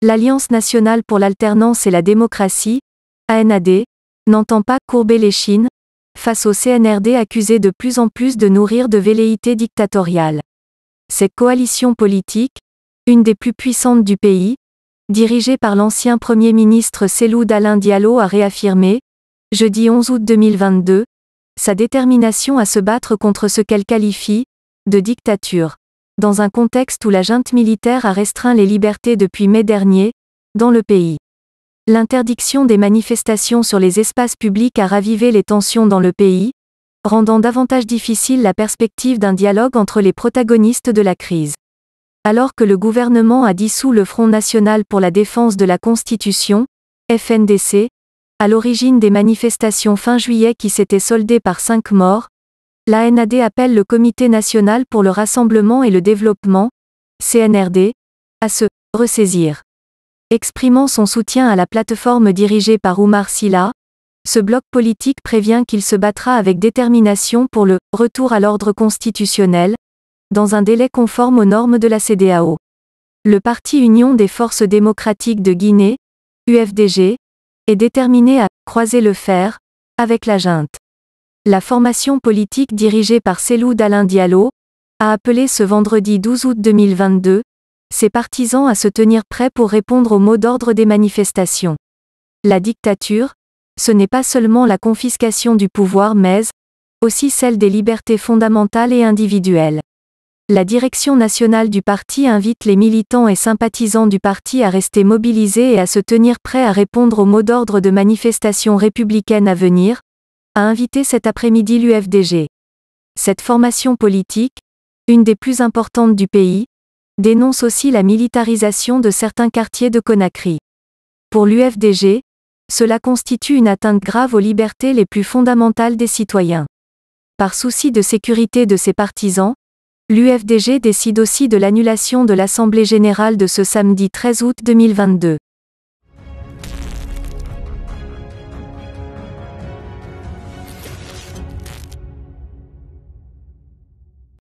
L'Alliance nationale pour l'alternance et la démocratie, ANAD, n'entend pas courber les chines, face au CNRD accusé de plus en plus de nourrir de velléités dictatoriales. Cette coalition politique, une des plus puissantes du pays, dirigée par l'ancien Premier ministre Seloud Alain Diallo a réaffirmé, jeudi 11 août 2022, sa détermination à se battre contre ce qu'elle qualifie de dictature dans un contexte où la junte militaire a restreint les libertés depuis mai dernier, dans le pays. L'interdiction des manifestations sur les espaces publics a ravivé les tensions dans le pays, rendant davantage difficile la perspective d'un dialogue entre les protagonistes de la crise. Alors que le gouvernement a dissous le Front national pour la défense de la Constitution, FNDC, à l'origine des manifestations fin juillet qui s'étaient soldées par cinq morts, NAD appelle le Comité national pour le rassemblement et le développement, CNRD, à se ressaisir. Exprimant son soutien à la plateforme dirigée par Oumar Silla, ce bloc politique prévient qu'il se battra avec détermination pour le retour à l'ordre constitutionnel, dans un délai conforme aux normes de la CDAO. Le Parti Union des Forces démocratiques de Guinée, UFDG, est déterminé à croiser le fer avec la junte. La formation politique dirigée par Célou d'Alain Diallo a appelé ce vendredi 12 août 2022 ses partisans à se tenir prêts pour répondre aux mots d'ordre des manifestations. La dictature, ce n'est pas seulement la confiscation du pouvoir mais aussi celle des libertés fondamentales et individuelles. La direction nationale du parti invite les militants et sympathisants du parti à rester mobilisés et à se tenir prêts à répondre aux mots d'ordre de manifestations républicaines à venir, a invité cet après-midi l'UFDG. Cette formation politique, une des plus importantes du pays, dénonce aussi la militarisation de certains quartiers de Conakry. Pour l'UFDG, cela constitue une atteinte grave aux libertés les plus fondamentales des citoyens. Par souci de sécurité de ses partisans, l'UFDG décide aussi de l'annulation de l'Assemblée générale de ce samedi 13 août 2022.